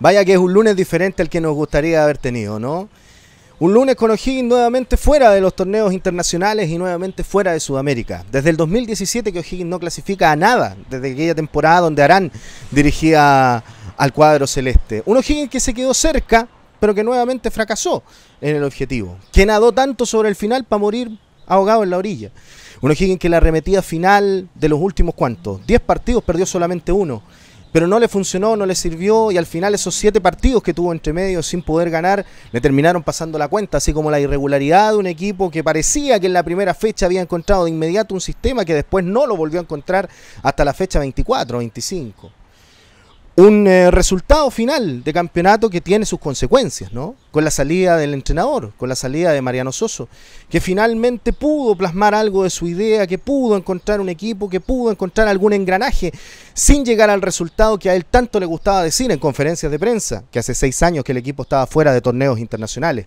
Vaya que es un lunes diferente al que nos gustaría haber tenido, ¿no? Un lunes con O'Higgins nuevamente fuera de los torneos internacionales y nuevamente fuera de Sudamérica. Desde el 2017 que O'Higgins no clasifica a nada, desde aquella temporada donde Arán dirigía al cuadro celeste. Un O'Higgins que se quedó cerca, pero que nuevamente fracasó en el objetivo. Que nadó tanto sobre el final para morir ahogado en la orilla. Un O'Higgins que la arremetida final de los últimos cuantos, Diez partidos perdió solamente uno pero no le funcionó, no le sirvió y al final esos siete partidos que tuvo entre medio sin poder ganar le terminaron pasando la cuenta, así como la irregularidad de un equipo que parecía que en la primera fecha había encontrado de inmediato un sistema que después no lo volvió a encontrar hasta la fecha 24, 25 un eh, resultado final de campeonato que tiene sus consecuencias, ¿no? Con la salida del entrenador, con la salida de Mariano Soso, que finalmente pudo plasmar algo de su idea, que pudo encontrar un equipo, que pudo encontrar algún engranaje, sin llegar al resultado que a él tanto le gustaba decir en conferencias de prensa, que hace seis años que el equipo estaba fuera de torneos internacionales.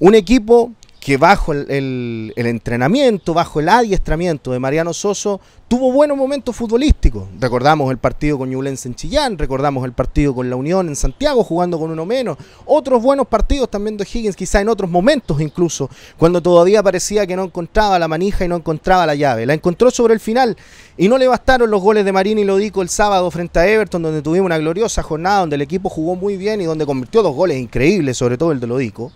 Un equipo que bajo el, entrenamiento, bajo el adiestramiento de Mariano Soso, tuvo buenos momentos futbolísticos. Recordamos el partido con Ñublense en Chillán, recordamos el partido con la Unión en Santiago, jugando con uno menos. Otros buenos partidos también de Higgins, quizá en otros momentos incluso, cuando todavía parecía que no encontraba la manija y no encontraba la llave. La encontró sobre el final y no le bastaron los goles de Marín y Lodico el sábado frente a Everton, donde tuvimos una gloriosa jornada, donde el equipo jugó muy bien y donde convirtió dos goles increíbles, sobre todo el de Lodico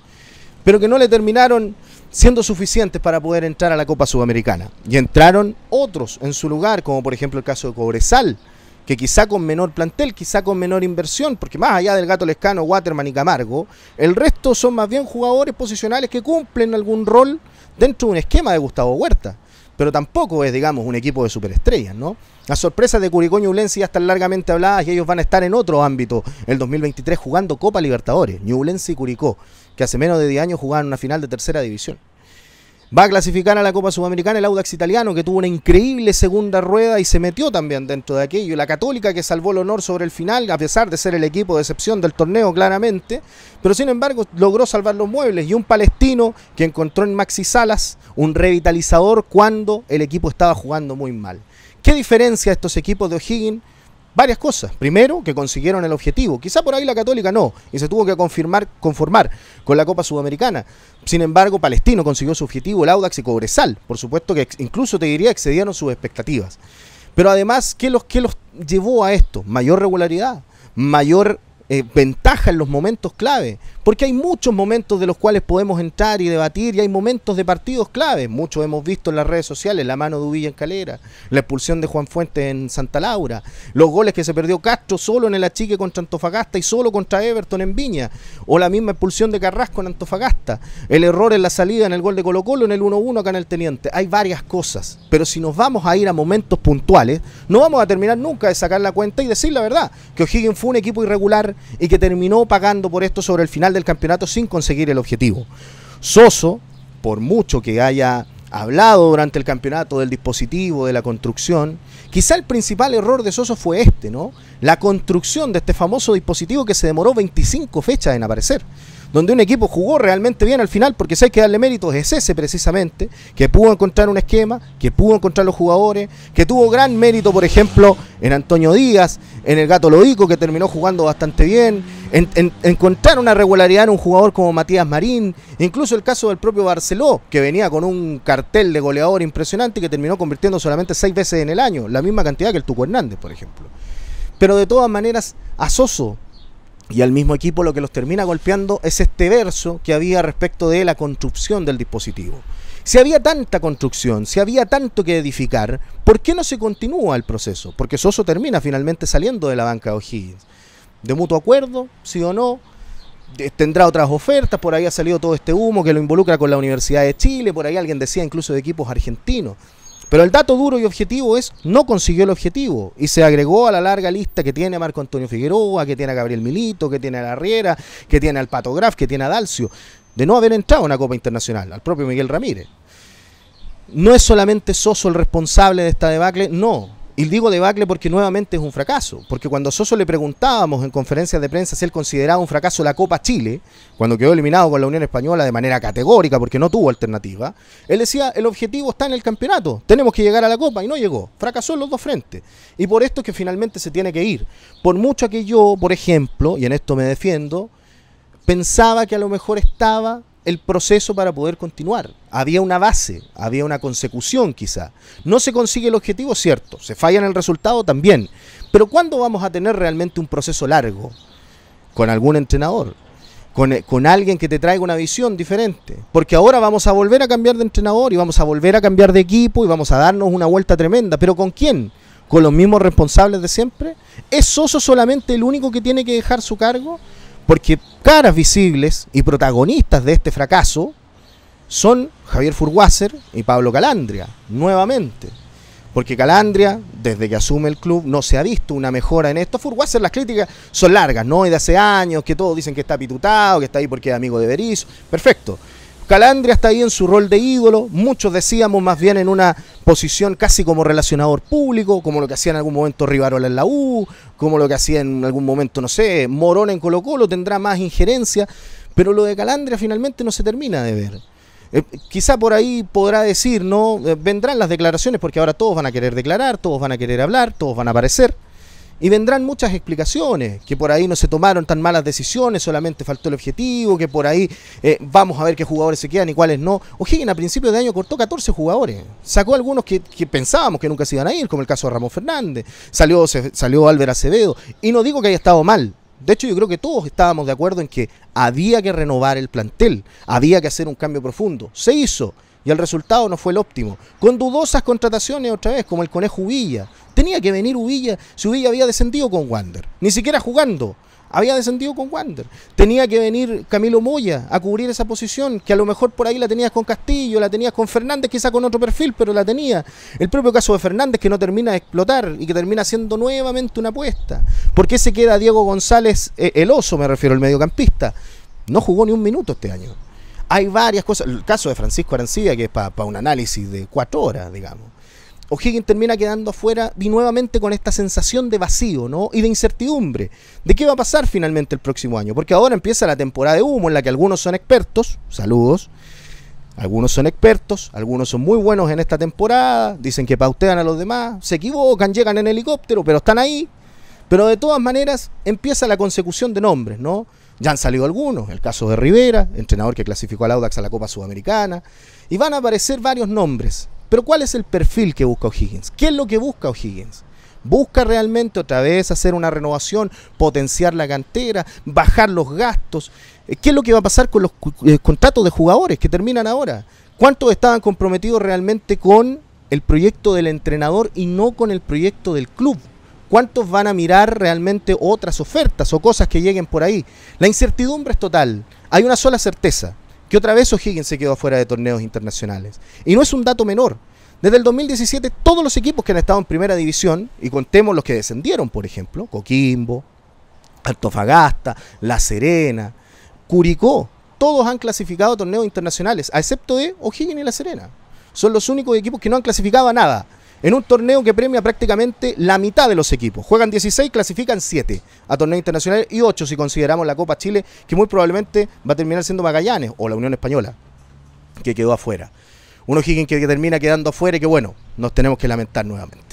pero que no le terminaron siendo suficientes para poder entrar a la Copa Sudamericana. Y entraron otros en su lugar, como por ejemplo el caso de Cobresal, que quizá con menor plantel, quizá con menor inversión, porque más allá del Gato Lescano, Waterman y Camargo, el resto son más bien jugadores posicionales que cumplen algún rol dentro de un esquema de Gustavo Huerta. Pero tampoco es, digamos, un equipo de superestrellas, ¿no? Las sorpresas de Curicó y Ulense ya están largamente habladas y ellos van a estar en otro ámbito el 2023 jugando Copa Libertadores, ulense y Curicó que hace menos de 10 años jugaban una final de tercera división. Va a clasificar a la Copa Sudamericana el Audax italiano, que tuvo una increíble segunda rueda y se metió también dentro de aquello. La Católica, que salvó el honor sobre el final, a pesar de ser el equipo de excepción del torneo, claramente. Pero sin embargo, logró salvar los muebles. Y un palestino que encontró en Maxi Salas un revitalizador cuando el equipo estaba jugando muy mal. ¿Qué diferencia estos equipos de O'Higgins varias cosas. Primero, que consiguieron el objetivo. Quizá por ahí la Católica no, y se tuvo que confirmar, conformar con la Copa Sudamericana. Sin embargo, Palestino consiguió su objetivo, el Audax y Cobresal. Por supuesto que incluso te diría excedieron sus expectativas. Pero además, ¿qué los, qué los llevó a esto? Mayor regularidad, mayor eh, ventaja en los momentos clave, porque hay muchos momentos de los cuales podemos entrar y debatir y hay momentos de partidos clave. Muchos hemos visto en las redes sociales la mano de Uvilla en Calera, la expulsión de Juan Fuentes en Santa Laura, los goles que se perdió Castro solo en el achique contra Antofagasta y solo contra Everton en Viña, o la misma expulsión de Carrasco en Antofagasta, el error en la salida en el gol de Colo Colo en el 1-1 acá en el Teniente. Hay varias cosas, pero si nos vamos a ir a momentos puntuales, no vamos a terminar nunca de sacar la cuenta y decir la verdad, que O'Higgins fue un equipo irregular, y que terminó pagando por esto sobre el final del campeonato sin conseguir el objetivo. Soso, por mucho que haya hablado durante el campeonato del dispositivo, de la construcción, quizá el principal error de Soso fue este, ¿no? La construcción de este famoso dispositivo que se demoró 25 fechas en aparecer donde un equipo jugó realmente bien al final, porque si hay que darle méritos es ese precisamente, que pudo encontrar un esquema, que pudo encontrar los jugadores, que tuvo gran mérito, por ejemplo, en Antonio Díaz, en el Gato Lodico, que terminó jugando bastante bien, en, encontrar una regularidad en un jugador como Matías Marín, incluso el caso del propio Barceló, que venía con un cartel de goleador impresionante y que terminó convirtiendo solamente seis veces en el año, la misma cantidad que el Tuco Hernández, por ejemplo. Pero de todas maneras, a Soso y al mismo equipo lo que los termina golpeando es este verso que había respecto de la construcción del dispositivo. Si había tanta construcción, si había tanto que edificar, ¿por qué no se continúa el proceso? Porque Soso termina finalmente saliendo de la banca de O'Higgins. De mutuo acuerdo, sí o no, tendrá otras ofertas, por ahí ha salido todo este humo que lo involucra con la Universidad de Chile, por ahí alguien decía incluso de equipos argentinos. Pero el dato duro y objetivo es no consiguió el objetivo y se agregó a la larga lista que tiene Marco Antonio Figueroa, que tiene a Gabriel Milito, que tiene a Larriera, que tiene al Pato Graf, que tiene a Dalcio, de no haber entrado a una Copa Internacional, al propio Miguel Ramírez. No es solamente Soso el responsable de esta debacle, no. Y digo debacle porque nuevamente es un fracaso, porque cuando Soso le preguntábamos en conferencias de prensa si él consideraba un fracaso la Copa Chile, cuando quedó eliminado con la Unión Española de manera categórica porque no tuvo alternativa, él decía, el objetivo está en el campeonato, tenemos que llegar a la Copa y no llegó, fracasó en los dos frentes. Y por esto es que finalmente se tiene que ir. Por mucho que yo, por ejemplo, y en esto me defiendo, pensaba que a lo mejor estaba el proceso para poder continuar. Había una base, había una consecución quizá. No se consigue el objetivo, cierto, se falla en el resultado también. Pero ¿cuándo vamos a tener realmente un proceso largo? Con algún entrenador, con, eh, con, alguien que te traiga una visión diferente. Porque ahora vamos a volver a cambiar de entrenador y vamos a volver a cambiar de equipo y vamos a darnos una vuelta tremenda. ¿Pero con quién? ¿Con los mismos responsables de siempre? ¿Es Soso solamente el único que tiene que dejar su cargo? Porque caras visibles y protagonistas de este fracaso son Javier Furguaser y Pablo Calandria, nuevamente. Porque Calandria, desde que asume el club, no se ha visto una mejora en esto. Furwasser las críticas son largas, ¿no? Es de hace años, que todos dicen que está pitutado, que está ahí porque es amigo de Berizzo. Perfecto. Calandria está ahí en su rol de ídolo, muchos decíamos más bien en una posición casi como relacionador público, como lo que hacía en algún momento Rivarola en la U, como lo que hacía en algún momento, no sé, Morón en Colo Colo, tendrá más injerencia, pero lo de Calandria finalmente no se termina de ver. Eh, quizá por ahí podrá decir, ¿no? Eh, vendrán las declaraciones porque ahora todos van a querer declarar, todos van a querer hablar, todos van a aparecer. Y vendrán muchas explicaciones, que por ahí no se tomaron tan malas decisiones, solamente faltó el objetivo, que por ahí eh, vamos a ver qué jugadores se quedan y cuáles no. O'Higgins a principios de año cortó 14 jugadores, sacó algunos que, pensábamos que nunca se iban a ir, como el caso de Ramón Fernández, salió, salió Álvaro Acevedo, y no digo que haya estado mal, de hecho, yo creo que todos estábamos de acuerdo en que había que renovar el plantel, había que hacer un cambio profundo. Se hizo y el resultado no fue el óptimo. Con dudosas contrataciones otra vez, como el conejo Ubilla. Tenía que venir Ubilla, si Ubilla había descendido con Wander. Ni siquiera jugando. Había descendido con Wander. Tenía que venir Camilo Moya a cubrir esa posición, que a lo mejor por ahí la tenías con Castillo, la tenías con Fernández, quizá con otro perfil, pero la tenía. El propio caso de Fernández que no termina de explotar y que termina siendo nuevamente una apuesta. ¿Por qué se queda Diego González, eh, el oso me refiero, el mediocampista? No jugó ni un minuto este año. Hay varias cosas. El caso de Francisco Arancibia, que es para un análisis de cuatro horas, digamos. O'Higgins termina quedando afuera y nuevamente con esta sensación de vacío ¿no? y de incertidumbre. ¿De qué va a pasar finalmente el próximo año? Porque ahora empieza la temporada de humo en la que algunos son expertos, saludos, algunos son expertos, algunos son muy buenos en esta temporada, dicen que pautean a los demás, se equivocan, llegan en helicóptero, pero están ahí. Pero de todas maneras empieza la consecución de nombres, ¿no? Ya han salido algunos, el caso de Rivera, entrenador que clasificó al Audax a la Copa Sudamericana, y van a aparecer varios nombres. Pero ¿cuál es el perfil que busca O'Higgins? ¿Qué es lo que busca O'Higgins? ¿Busca realmente otra vez hacer una renovación, potenciar la cantera, bajar los gastos? Eh, ¿Qué es lo que va a pasar con los eh, contratos de jugadores que terminan ahora? ¿Cuántos estaban comprometidos realmente con el proyecto del entrenador y no con el proyecto del club? ¿Cuántos van a mirar realmente otras ofertas o cosas que lleguen por ahí? La incertidumbre es total. Hay una sola certeza, que otra vez O'Higgins se quedó fuera de torneos internacionales. Y no es un dato menor. Desde el 2017 todos los equipos que han estado en primera división, y contemos los que descendieron, por ejemplo, Coquimbo, Altofagasta, La Serena, Curicó, todos han clasificado a torneos internacionales, a excepto de O'Higgins y La Serena. Son los únicos equipos que no han clasificado a nada en un torneo que premia prácticamente la mitad de los equipos. Juegan 16, clasifican 7 a torneo internacional y 8 si consideramos la Copa Chile, que muy probablemente va a terminar siendo Magallanes o la Unión Española, que quedó afuera. Uno Higgins que termina quedando afuera y que bueno, nos tenemos que lamentar nuevamente.